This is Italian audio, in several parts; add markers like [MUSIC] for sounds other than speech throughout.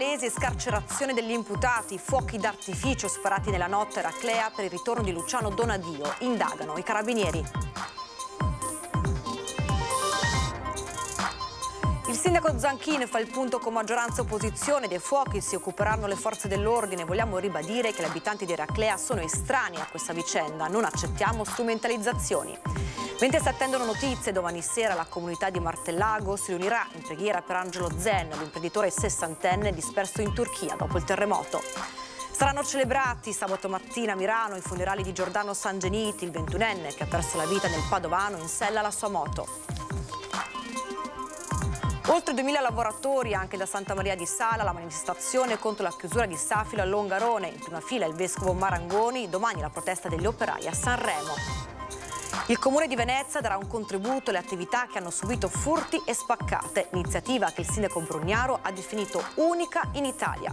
palesi, scarcerazione degli imputati, fuochi d'artificio sparati nella notte a Raclea per il ritorno di Luciano Donadio. Indagano i carabinieri. Il sindaco Zanchin fa il punto con maggioranza opposizione, dei fuochi si occuperanno le forze dell'ordine. Vogliamo ribadire che gli abitanti di Eraclea sono estranei a questa vicenda, non accettiamo strumentalizzazioni. Mentre si attendono notizie, domani sera la comunità di Martellago si riunirà in preghiera per Angelo Zen, l'imprenditore sessantenne disperso in Turchia dopo il terremoto. Saranno celebrati sabato mattina a Milano i funerali di Giordano Sangeniti, il ventunenne che ha perso la vita nel Padovano in sella alla sua moto. Oltre 2.000 lavoratori anche da Santa Maria di Sala, la manifestazione contro la chiusura di Safilo a Longarone. In prima fila il vescovo Marangoni, domani la protesta degli operai a Sanremo. Il Comune di Venezia darà un contributo alle attività che hanno subito furti e spaccate, iniziativa che il sindaco Brugnaro ha definito unica in Italia.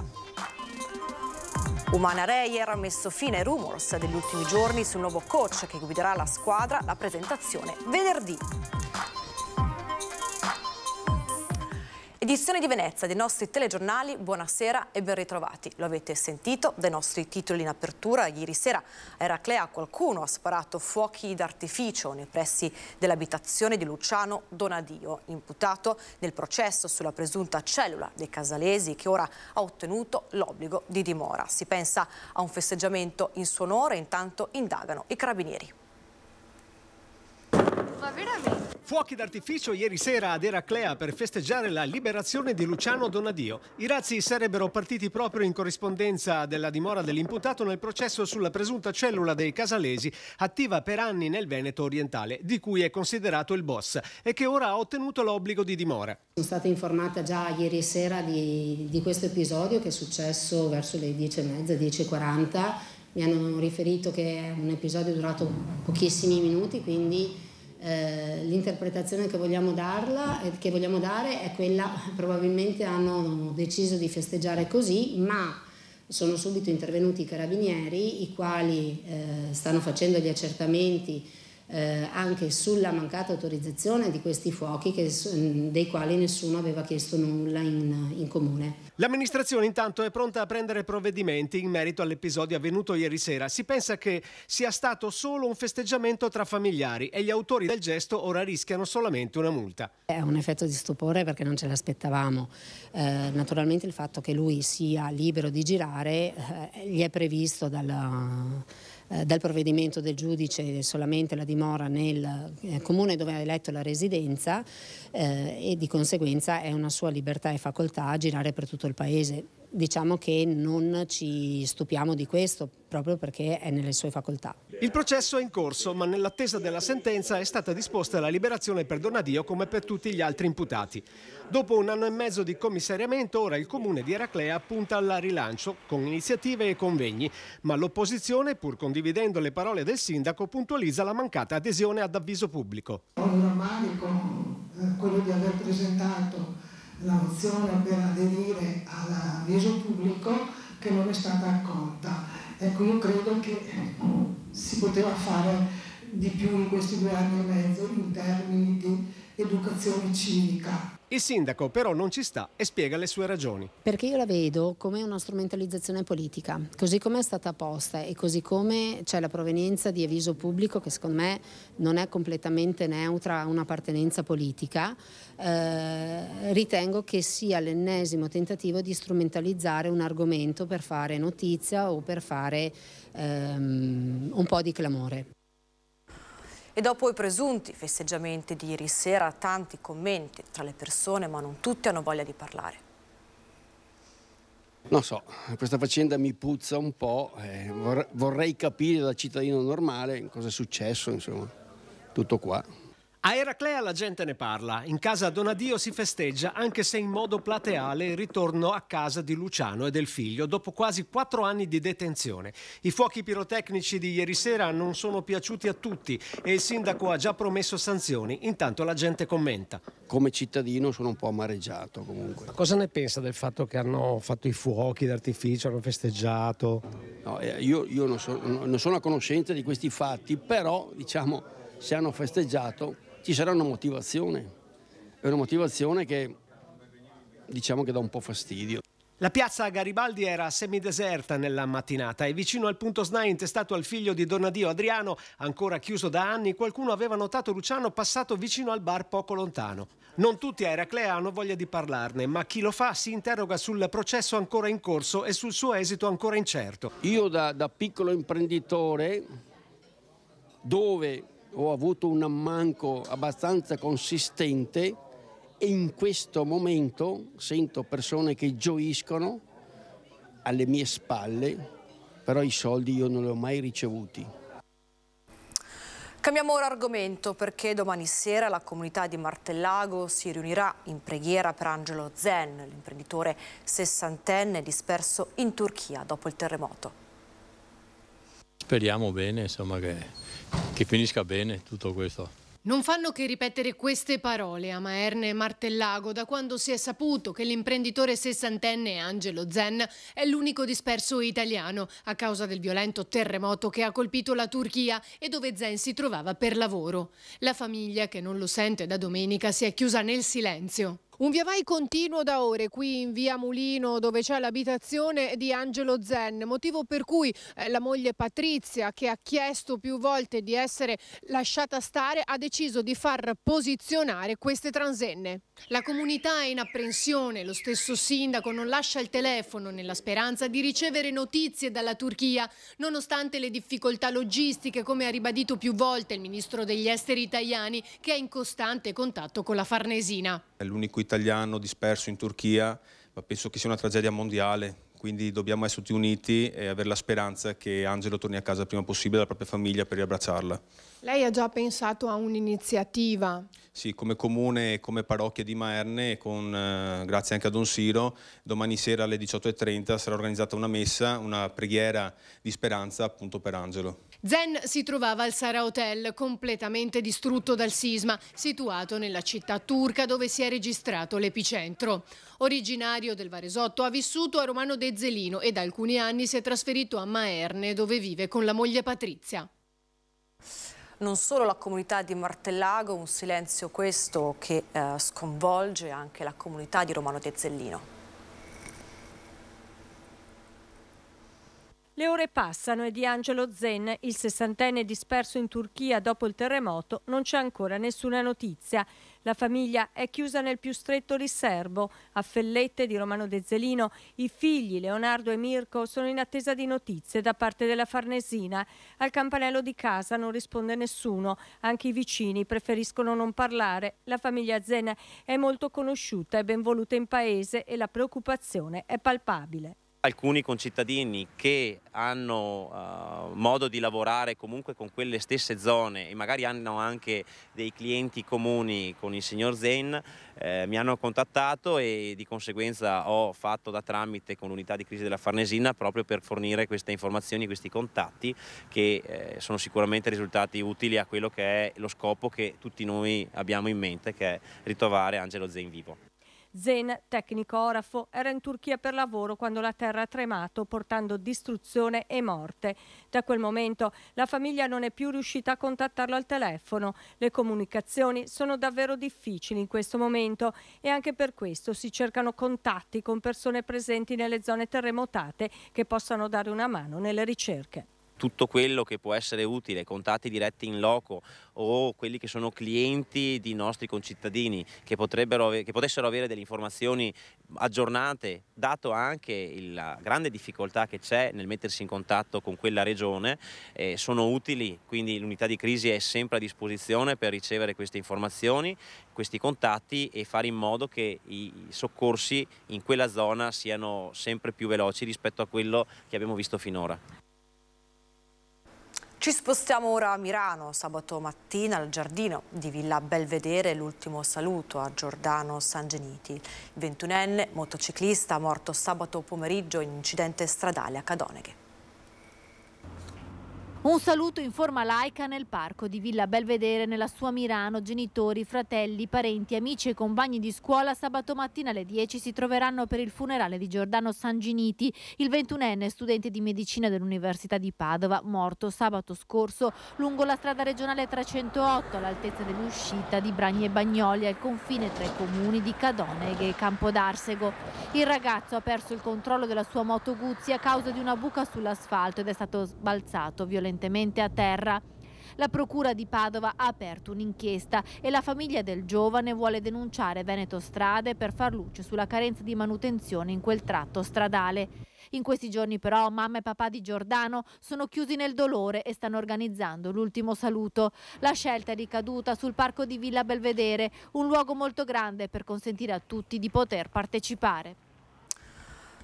Umana Reyer ha messo fine ai rumors degli ultimi giorni sul nuovo coach che guiderà la squadra, la presentazione venerdì. Edizione di Venezia dei nostri telegiornali, buonasera e ben ritrovati. Lo avete sentito dai nostri titoli in apertura. Ieri sera a Eraclea qualcuno ha sparato fuochi d'artificio nei pressi dell'abitazione di Luciano Donadio, imputato nel processo sulla presunta cellula dei casalesi che ora ha ottenuto l'obbligo di dimora. Si pensa a un festeggiamento in suo onore, intanto indagano i carabinieri. Ma veramente? Fuochi d'artificio ieri sera ad Eraclea per festeggiare la liberazione di Luciano Donadio. I razzi sarebbero partiti proprio in corrispondenza della dimora dell'imputato nel processo sulla presunta cellula dei Casalesi, attiva per anni nel Veneto orientale, di cui è considerato il boss e che ora ha ottenuto l'obbligo di dimora. Sono stata informata già ieri sera di, di questo episodio che è successo verso le 10.30, 10.40. Mi hanno riferito che è un episodio durato pochissimi minuti, quindi eh, l'interpretazione che vogliamo darla che vogliamo dare è quella probabilmente hanno deciso di festeggiare così, ma sono subito intervenuti i carabinieri i quali eh, stanno facendo gli accertamenti eh, anche sulla mancata autorizzazione di questi fuochi che, mm, dei quali nessuno aveva chiesto nulla in, in comune. L'amministrazione intanto è pronta a prendere provvedimenti in merito all'episodio avvenuto ieri sera. Si pensa che sia stato solo un festeggiamento tra familiari e gli autori del gesto ora rischiano solamente una multa. È un effetto di stupore perché non ce l'aspettavamo. Eh, naturalmente il fatto che lui sia libero di girare eh, gli è previsto dalla eh, dal provvedimento del giudice solamente la dimora nel eh, comune dove ha eletto la residenza eh, e di conseguenza è una sua libertà e facoltà a girare per tutto il paese diciamo che non ci stupiamo di questo proprio perché è nelle sue facoltà. Il processo è in corso, ma nell'attesa della sentenza è stata disposta la liberazione per Donadio come per tutti gli altri imputati. Dopo un anno e mezzo di commissariamento, ora il comune di Eraclea punta al rilancio con iniziative e convegni, ma l'opposizione, pur condividendo le parole del sindaco, puntualizza la mancata adesione ad avviso pubblico. Ho rammarico eh, quello di aver presentato la mozione per aderire all'avviso pubblico che non è stata accolta. Ecco, io credo che eh, si poteva fare di più in questi due anni e mezzo in termini di educazione civica il sindaco però non ci sta e spiega le sue ragioni. Perché io la vedo come una strumentalizzazione politica, così come è stata posta e così come c'è la provenienza di avviso pubblico che secondo me non è completamente neutra a un'appartenenza politica, eh, ritengo che sia l'ennesimo tentativo di strumentalizzare un argomento per fare notizia o per fare ehm, un po' di clamore. E dopo i presunti festeggiamenti di ieri sera, tanti commenti tra le persone, ma non tutti hanno voglia di parlare. Non so, questa faccenda mi puzza un po', eh, vorrei capire da cittadino normale cosa è successo, insomma, tutto qua. A Eraclea la gente ne parla, in casa Donadio si festeggia anche se in modo plateale il ritorno a casa di Luciano e del figlio dopo quasi quattro anni di detenzione. I fuochi pirotecnici di ieri sera non sono piaciuti a tutti e il sindaco ha già promesso sanzioni, intanto la gente commenta. Come cittadino sono un po' amareggiato comunque. Ma cosa ne pensa del fatto che hanno fatto i fuochi d'artificio, hanno festeggiato? No, eh, io, io non, so, non sono a conoscenza di questi fatti, però diciamo se hanno festeggiato ci sarà una motivazione, è una motivazione che diciamo che dà un po' fastidio. La piazza Garibaldi era semideserta nella mattinata e vicino al punto SNAI intestato al figlio di Donadio Adriano, ancora chiuso da anni, qualcuno aveva notato Luciano passato vicino al bar poco lontano. Non tutti a Eraclea hanno voglia di parlarne, ma chi lo fa si interroga sul processo ancora in corso e sul suo esito ancora incerto. Io da, da piccolo imprenditore, dove ho avuto un ammanco abbastanza consistente e in questo momento sento persone che gioiscono alle mie spalle, però i soldi io non li ho mai ricevuti. Cambiamo ora argomento perché domani sera la comunità di Martellago si riunirà in preghiera per Angelo Zen, l'imprenditore sessantenne disperso in Turchia dopo il terremoto. Speriamo bene insomma, che che finisca bene tutto questo. Non fanno che ripetere queste parole a Maerne Martellago da quando si è saputo che l'imprenditore sessantenne Angelo Zen è l'unico disperso italiano a causa del violento terremoto che ha colpito la Turchia e dove Zen si trovava per lavoro. La famiglia, che non lo sente da domenica, si è chiusa nel silenzio. Un via vai continuo da ore qui in via Mulino dove c'è l'abitazione di Angelo Zen, motivo per cui eh, la moglie Patrizia che ha chiesto più volte di essere lasciata stare ha deciso di far posizionare queste transenne. La comunità è in apprensione, lo stesso sindaco non lascia il telefono nella speranza di ricevere notizie dalla Turchia, nonostante le difficoltà logistiche, come ha ribadito più volte il ministro degli esteri italiani, che è in costante contatto con la Farnesina è l'unico italiano disperso in Turchia, ma penso che sia una tragedia mondiale, quindi dobbiamo essere tutti uniti e avere la speranza che Angelo torni a casa il prima possibile dalla propria famiglia per riabbracciarla. Lei ha già pensato a un'iniziativa? Sì, come comune e come parrocchia di Maerne, con, eh, grazie anche a Don Siro, domani sera alle 18.30 sarà organizzata una messa, una preghiera di speranza appunto per Angelo. Zen si trovava al Sara Hotel, completamente distrutto dal sisma, situato nella città turca dove si è registrato l'epicentro. Originario del Varesotto, ha vissuto a Romano De Zelino e da alcuni anni si è trasferito a Maerne, dove vive con la moglie Patrizia non solo la comunità di Martellago, un silenzio questo che eh, sconvolge anche la comunità di Romano De Zellino. Le ore passano e di Angelo Zen, il sessantenne disperso in Turchia dopo il terremoto, non c'è ancora nessuna notizia. La famiglia è chiusa nel più stretto riservo. A Fellette di Romano De Zelino, i figli Leonardo e Mirko sono in attesa di notizie da parte della Farnesina. Al campanello di casa non risponde nessuno. Anche i vicini preferiscono non parlare. La famiglia Zen è molto conosciuta e ben voluta in paese e la preoccupazione è palpabile alcuni concittadini che hanno uh, modo di lavorare comunque con quelle stesse zone e magari hanno anche dei clienti comuni con il signor Zen, eh, mi hanno contattato e di conseguenza ho fatto da tramite con l'unità di crisi della Farnesina proprio per fornire queste informazioni, questi contatti che eh, sono sicuramente risultati utili a quello che è lo scopo che tutti noi abbiamo in mente che è ritrovare Angelo Zen vivo. Zen, tecnico orafo, era in Turchia per lavoro quando la terra ha tremato portando distruzione e morte. Da quel momento la famiglia non è più riuscita a contattarlo al telefono. Le comunicazioni sono davvero difficili in questo momento e anche per questo si cercano contatti con persone presenti nelle zone terremotate che possano dare una mano nelle ricerche tutto quello che può essere utile, contatti diretti in loco o quelli che sono clienti di nostri concittadini che, che potessero avere delle informazioni aggiornate, dato anche la grande difficoltà che c'è nel mettersi in contatto con quella regione, eh, sono utili, quindi l'unità di crisi è sempre a disposizione per ricevere queste informazioni, questi contatti e fare in modo che i soccorsi in quella zona siano sempre più veloci rispetto a quello che abbiamo visto finora. Ci spostiamo ora a Milano, sabato mattina al giardino di Villa Belvedere, l'ultimo saluto a Giordano Sangeniti, il 21enne motociclista morto sabato pomeriggio in incidente stradale a Cadoneghe. Un saluto in forma laica nel parco di Villa Belvedere, nella sua Mirano, genitori, fratelli, parenti, amici e compagni di scuola sabato mattina alle 10 si troveranno per il funerale di Giordano Sanginiti, il 21enne studente di medicina dell'Università di Padova, morto sabato scorso lungo la strada regionale 308 all'altezza dell'uscita di Bragni e Bagnoli al confine tra i comuni di Cadoneghe e Campodarsego. Il ragazzo ha perso il controllo della sua moto Guzzi a causa di una buca sull'asfalto ed è stato sbalzato violentemente recentemente a terra. La Procura di Padova ha aperto un'inchiesta e la famiglia del giovane vuole denunciare Veneto Strade per far luce sulla carenza di manutenzione in quel tratto stradale. In questi giorni però mamma e papà di Giordano sono chiusi nel dolore e stanno organizzando l'ultimo saluto. La scelta è ricaduta sul parco di Villa Belvedere, un luogo molto grande per consentire a tutti di poter partecipare.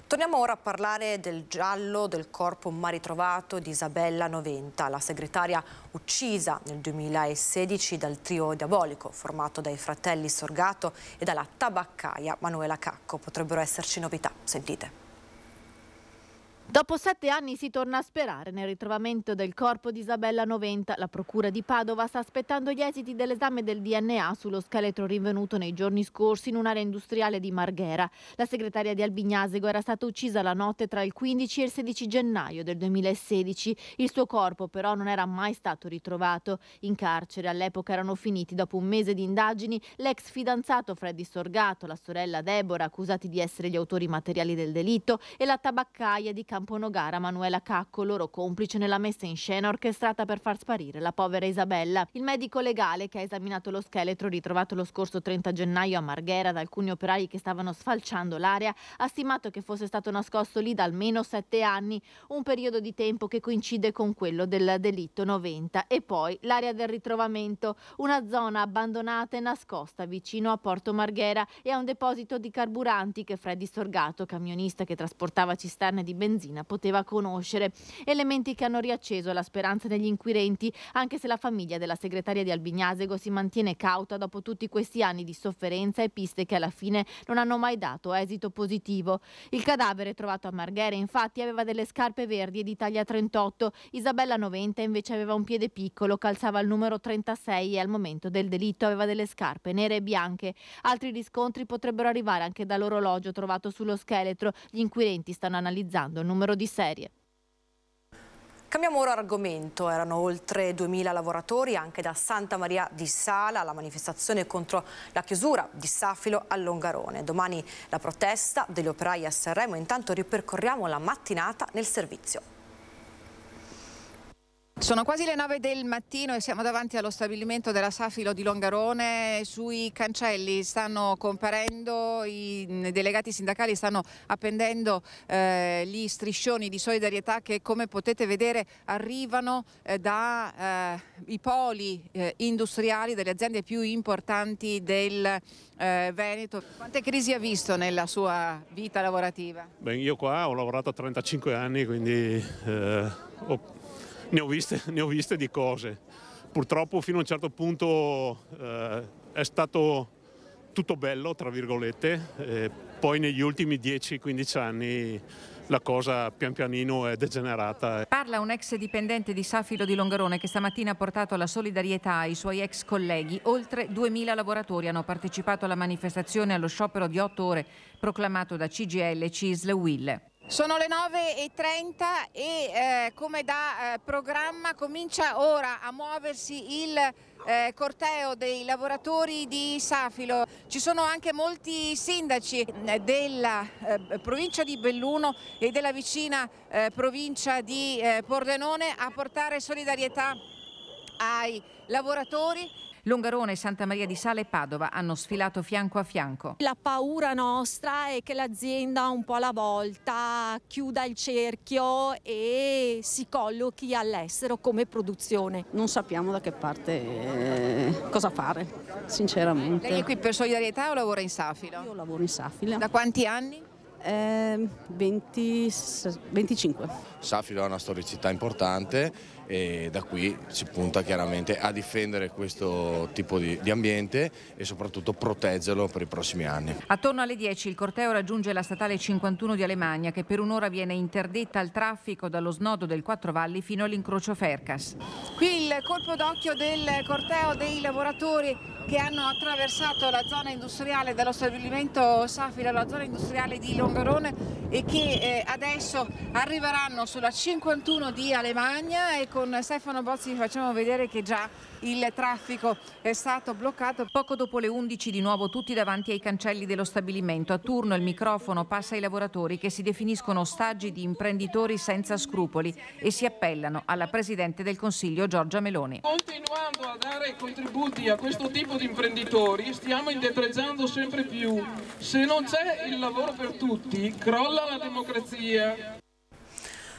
Torniamo ora a parlare del giallo del corpo mai ritrovato di Isabella Noventa, la segretaria uccisa nel 2016 dal trio diabolico formato dai fratelli Sorgato e dalla tabaccaia Manuela Cacco. Potrebbero esserci novità, sentite. Dopo sette anni si torna a sperare nel ritrovamento del corpo di Isabella Noventa. La procura di Padova sta aspettando gli esiti dell'esame del DNA sullo scheletro rinvenuto nei giorni scorsi in un'area industriale di Marghera. La segretaria di Albignasego era stata uccisa la notte tra il 15 e il 16 gennaio del 2016. Il suo corpo però non era mai stato ritrovato. In carcere all'epoca erano finiti, dopo un mese di indagini, l'ex fidanzato Freddy Sorgato, la sorella Deborah, accusati di essere gli autori materiali del delitto, e la tabaccaia di Carlo tampono gara Manuela Cacco, loro complice nella messa in scena orchestrata per far sparire la povera Isabella. Il medico legale che ha esaminato lo scheletro ritrovato lo scorso 30 gennaio a Marghera da alcuni operai che stavano sfalciando l'area ha stimato che fosse stato nascosto lì da almeno sette anni, un periodo di tempo che coincide con quello del delitto 90 e poi l'area del ritrovamento, una zona abbandonata e nascosta vicino a Porto Marghera e a un deposito di carburanti che Freddy Sorgato, camionista che trasportava cisterne di benzina, Teresina poteva conoscere. Elementi che hanno riacceso la speranza degli inquirenti, anche se la famiglia della segretaria di Albignasego si mantiene cauta dopo tutti questi anni di sofferenza e piste che alla fine non hanno mai dato esito positivo. Il cadavere trovato a Marghera, infatti, aveva delle scarpe verdi e di taglia 38. Isabella Noventa invece aveva un piede piccolo, calzava il numero 36 e al momento del delitto aveva delle scarpe nere e bianche. Altri riscontri potrebbero arrivare anche dall'orologio trovato sullo scheletro. Gli inquirenti stanno analizzando numeri numero di serie. Cambiamo ora argomento, erano oltre 2.000 lavoratori anche da Santa Maria di Sala alla manifestazione contro la chiusura di Safilo a Longarone. Domani la protesta degli operai a Sanremo, intanto ripercorriamo la mattinata nel servizio. Sono quasi le 9 del mattino e siamo davanti allo stabilimento della Safilo di Longarone. Sui cancelli stanno comparendo i delegati sindacali, stanno appendendo eh, gli striscioni di solidarietà che come potete vedere arrivano eh, dai eh, poli eh, industriali delle aziende più importanti del eh, Veneto. Quante crisi ha visto nella sua vita lavorativa? Ben, io qua ho lavorato 35 anni, quindi eh, ho ne ho viste, [LAUGHS] ne ho viste di cose. Purtroppo fino a un certo punto eh, è stato tutto bello, tra virgolette, eh, poi negli ultimi 10-15 anni la cosa pian pianino è degenerata. Parla un ex dipendente di Safilo di Longarone che stamattina ha portato la solidarietà ai suoi ex colleghi. Oltre 2.000 lavoratori hanno partecipato alla manifestazione allo sciopero di 8 ore proclamato da CGL, CISL e Will. Sono le 9.30 e eh, come da eh, programma comincia ora a muoversi il eh, corteo dei lavoratori di Safilo. Ci sono anche molti sindaci eh, della eh, provincia di Belluno e della vicina eh, provincia di Pordenone a portare solidarietà ai lavoratori Longarone Santa Maria di Sale e Padova hanno sfilato fianco a fianco. La paura nostra è che l'azienda un po' alla volta chiuda il cerchio e si collochi all'estero come produzione. Non sappiamo da che parte eh, cosa fare, sinceramente. Lei è qui per solidarietà o lavora in Safilo? Io lavoro in Safilo. Da quanti anni? 20, ehm, 25. Safilo è una storicità importante e da qui si punta chiaramente a difendere questo tipo di, di, ambiente e soprattutto proteggerlo per i prossimi anni. Attorno alle 10 il corteo raggiunge la statale 51 di Alemagna che per un'ora viene interdetta al traffico dallo snodo del Quattro Valli fino all'incrocio Fercas. Qui il colpo d'occhio del corteo dei lavoratori che hanno attraversato la zona industriale dallo stabilimento Safira, la zona industriale di Longarone e che eh, adesso arriveranno sulla 51 di Alemagna con Stefano Bozzi vi facciamo vedere che già il traffico è stato bloccato. Poco dopo le 11 di nuovo tutti davanti ai cancelli dello stabilimento. A turno il microfono passa ai lavoratori che si definiscono ostaggi di imprenditori senza scrupoli e si appellano alla Presidente del Consiglio Giorgia Meloni. Continuando a dare contributi a questo tipo di imprenditori stiamo indietreggiando sempre più. Se non c'è il lavoro per tutti crolla la democrazia.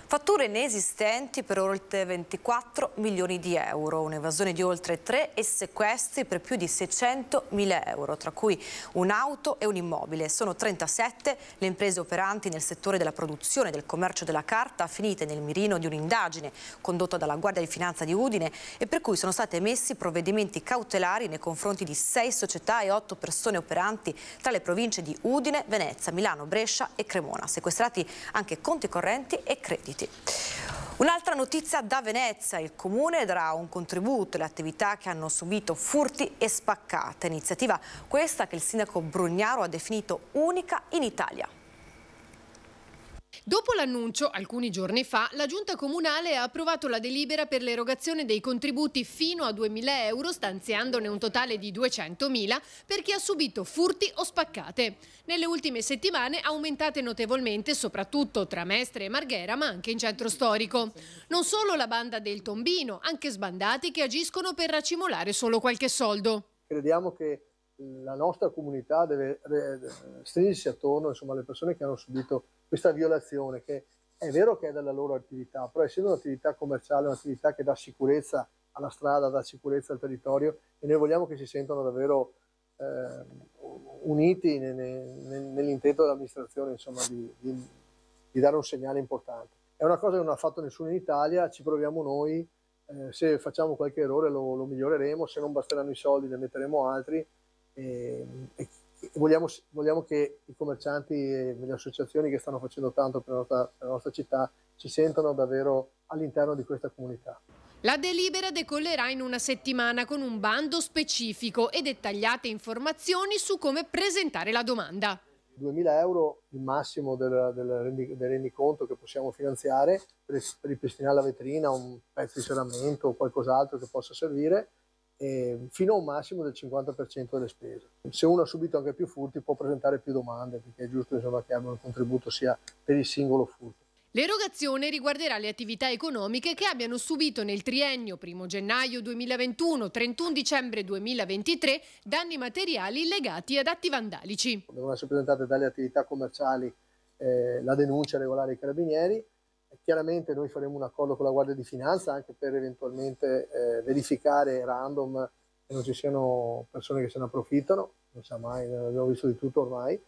Fatture inesistenti per oltre 24 milioni di euro, un'evasione di oltre 3 e sequestri per più di 600 mila euro, tra cui un'auto e un immobile. Sono 37 le imprese operanti nel settore della produzione e del commercio della carta finite nel mirino di un'indagine condotta dalla Guardia di Finanza di Udine e per cui sono stati emessi provvedimenti cautelari nei confronti di 6 società e 8 persone operanti tra le province di Udine, Venezia, Milano, Brescia e Cremona, sequestrati anche conti correnti e crediti. Uniti. Un'altra notizia da Venezia, il comune darà un contributo alle attività che hanno subito furti e spaccate, iniziativa questa che il sindaco Brugnaro ha definito unica in Italia. Dopo l'annuncio, alcuni giorni fa, la Giunta Comunale ha approvato la delibera per l'erogazione dei contributi fino a 2.000 euro, stanziandone un totale di 200.000 per chi ha subito furti o spaccate. Nelle ultime settimane aumentate notevolmente, soprattutto tra Mestre e Marghera, ma anche in centro storico. Non solo la banda del Tombino, anche sbandati che agiscono per racimolare solo qualche soldo. Crediamo che la nostra comunità deve eh, stringersi attorno insomma, alle persone che hanno subito questa violazione che è vero che è della loro attività, però essendo un'attività commerciale, un'attività che dà sicurezza alla strada, dà sicurezza al territorio e noi vogliamo che si sentano davvero eh, uniti ne, ne, nell'intento dell'amministrazione insomma, di, di, di, dare un segnale importante. È una cosa che non ha fatto nessuno in Italia, ci proviamo noi, eh, se facciamo qualche errore lo, lo, miglioreremo, se non basteranno i soldi ne metteremo altri ehm, e, e vogliamo, vogliamo, che i commercianti e le associazioni che stanno facendo tanto per la nostra, per la nostra città ci sentano davvero all'interno di questa comunità. La delibera decollerà in una settimana con un bando specifico e dettagliate informazioni su come presentare la domanda. 2.000 euro il massimo del, del, del rendiconto che possiamo finanziare per, per ripristinare la vetrina, un pezzo di serramento o qualcos'altro che possa servire eh, fino a un massimo del 50% delle spese. Se uno ha subito anche più furti può presentare più domande perché è giusto insomma, che abbia un contributo sia per il singolo furto. L'erogazione riguarderà le attività economiche che abbiano subito nel triennio 1 gennaio 2021-31 dicembre 2023 danni materiali legati ad atti vandalici. Devono essere presentate dalle attività commerciali eh, la denuncia regolare ai carabinieri Chiaramente noi faremo un accordo con la Guardia di Finanza anche per eventualmente eh, verificare random che non ci siano persone che se ne approfittano, non sa mai, abbiamo visto di tutto ormai.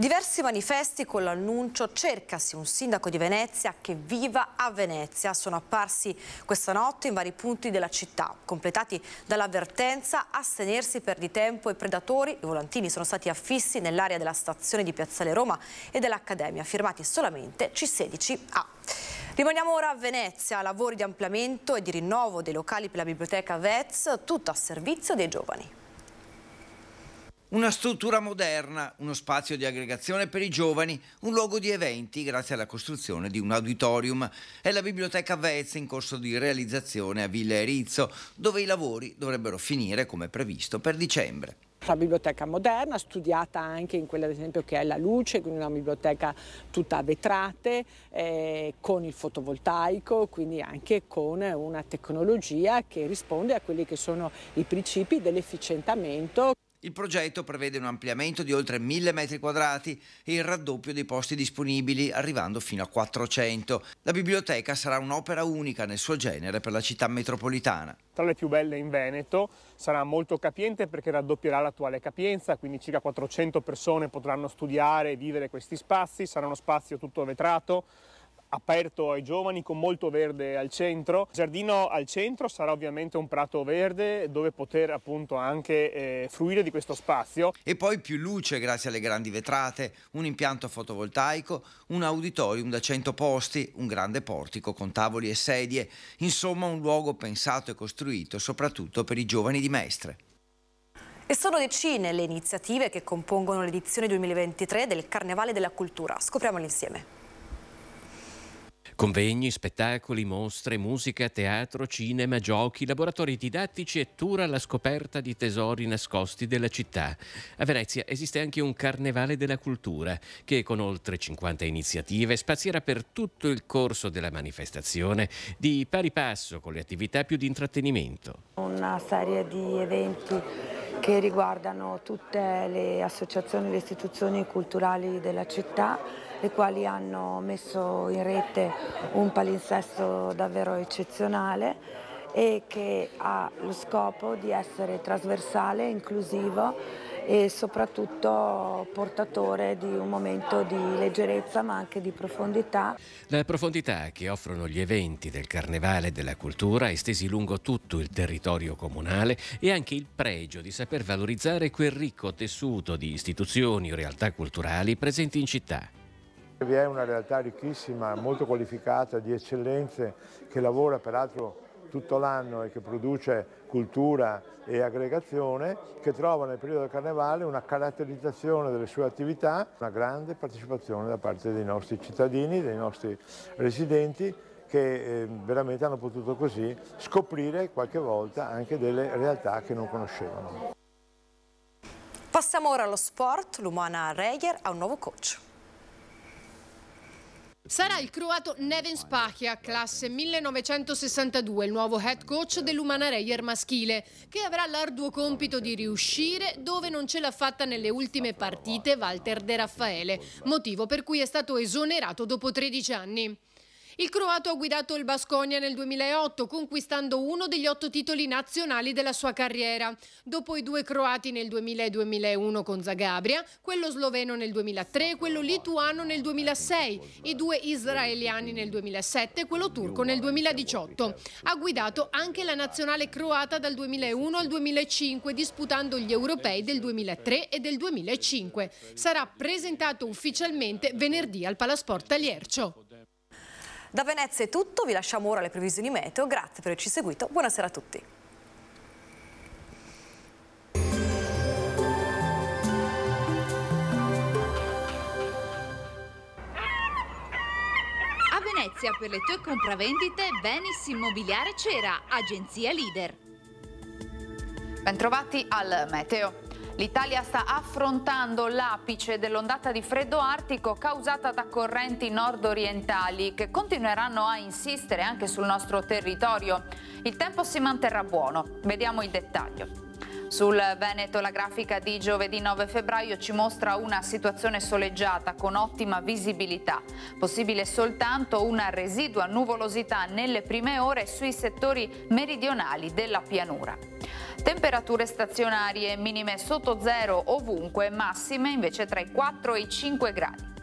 Diversi manifesti con l'annuncio cercasi un sindaco di Venezia che viva a Venezia sono apparsi questa notte in vari punti della città, completati dall'avvertenza astenersi per di tempo e predatori. I volantini sono stati affissi nell'area della stazione di Piazzale Roma e dell'Accademia, firmati solamente C16A. Rimaniamo ora a Venezia, lavori di ampliamento e di rinnovo dei locali per la biblioteca VETS, tutto a servizio dei giovani. Una struttura moderna, uno spazio di aggregazione per i giovani, un luogo di eventi grazie alla costruzione di un auditorium. È la biblioteca Vezza in corso di realizzazione a Villa Erizzo, dove i lavori dovrebbero finire come previsto per dicembre la biblioteca moderna, studiata anche in quella ad esempio che è la luce, quindi una biblioteca tutta a vetrate, eh, con il fotovoltaico, quindi anche con una tecnologia che risponde a quelli che sono i principi dell'efficientamento. Il progetto prevede un ampliamento di oltre 1000 m2 e il raddoppio dei posti disponibili, arrivando fino a 400. La biblioteca sarà un'opera unica nel suo genere per la città metropolitana. Tra le più belle in Veneto, sarà molto capiente perché raddoppierà l'attuale capienza, quindi circa 400 persone potranno studiare e vivere questi spazi, sarà uno spazio tutto vetrato aperto ai giovani con molto verde al centro. Il giardino al centro sarà ovviamente un prato verde dove poter appunto anche eh, fruire di questo spazio. E poi più luce grazie alle grandi vetrate, un impianto fotovoltaico, un auditorium da 100 posti, un grande portico con tavoli e sedie, insomma un luogo pensato e costruito soprattutto per i giovani di Mestre. E sono decine le iniziative che compongono l'edizione 2023 del Carnevale della Cultura. Scopriamolo insieme. Convegni, spettacoli, mostre, musica, teatro, cinema, giochi, laboratori didattici e tour alla scoperta di tesori nascosti della città. A Venezia esiste anche un carnevale della cultura che con oltre 50 iniziative spazierà per tutto il corso della manifestazione di pari passo con le attività più di intrattenimento. Una serie di eventi che riguardano tutte le associazioni e le istituzioni culturali della città le quali hanno messo in rete un palinsesto davvero eccezionale e che ha lo scopo di essere trasversale, inclusivo e soprattutto portatore di un momento di leggerezza ma anche di profondità. La profondità che offrono gli eventi del Carnevale della Cultura estesi lungo tutto il territorio comunale e anche il pregio di saper valorizzare quel ricco tessuto di istituzioni e realtà culturali presenti in città. Vi è una realtà ricchissima, molto qualificata, di eccellenze, che lavora peraltro tutto l'anno e che produce cultura e aggregazione, che trova nel periodo del carnevale una caratterizzazione delle sue attività, una grande partecipazione da parte dei nostri cittadini, dei nostri residenti che ehm, veramente hanno potuto così scoprire qualche volta anche delle realtà che non conoscevano. Passiamo ora allo sport, l'umana Reyer ha un nuovo coach. Sarà il croato Neven Spachia, classe 1962, il nuovo head coach dell'Umana Reyer maschile, che avrà l'arduo compito di riuscire dove non ce l'ha fatta nelle ultime partite Walter De Raffaele, motivo per cui è stato esonerato dopo 13 anni. Il croato ha guidato il Basconia nel 2008, conquistando uno degli otto titoli nazionali della sua carriera. Dopo i due croati nel 2000 e 2001 con Zagabria, quello sloveno nel 2003 quello lituano nel 2006, i due israeliani nel 2007 e quello turco nel 2018. Ha guidato anche la nazionale croata dal 2001 al 2005, disputando gli europei del 2003 e del 2005. Sarà presentato ufficialmente venerdì al Palasport a Liercio. Da Venezia è tutto, vi lasciamo ora le previsioni meteo, grazie per averci seguito, buonasera a tutti. A Venezia per le tue compravendite Venice Immobiliare Cera, agenzia leader. Bentrovati al Meteo. L'Italia sta affrontando l'apice dell'ondata di freddo artico causata da correnti nord-orientali che continueranno a insistere anche sul nostro territorio. Il tempo si manterrà buono. Vediamo il dettaglio. Sul Veneto la grafica di giovedì 9 febbraio ci mostra una situazione soleggiata con ottima visibilità. Possibile soltanto una residua nuvolosità nelle prime ore sui settori meridionali della pianura. Temperature stazionarie minime sotto zero ovunque, massime invece tra i 4 e i 5 gradi.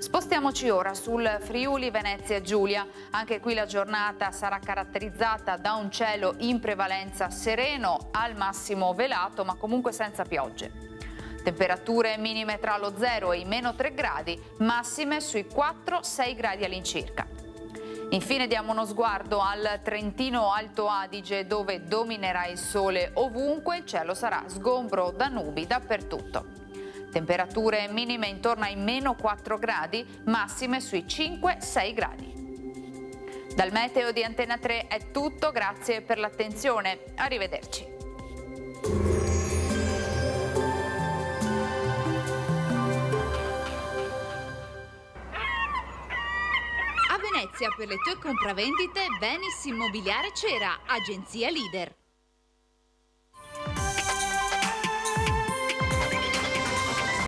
Spostiamoci ora sul Friuli Venezia Giulia. Anche qui la giornata sarà caratterizzata da un cielo in prevalenza sereno, al massimo velato, ma comunque senza piogge. Temperature minime tra lo 0 e i meno 3 gradi, massime sui 4-6 gradi all'incirca. Infine diamo uno sguardo al Trentino Alto Adige dove dominerà il sole ovunque, il cielo sarà sgombro da nubi dappertutto. Temperature minime intorno ai meno 4 gradi, massime sui 5-6 gradi. Dal meteo di Antena 3 è tutto, grazie per l'attenzione, arrivederci. A Venezia per le tue compravendite Venice Immobiliare Cera, agenzia leader.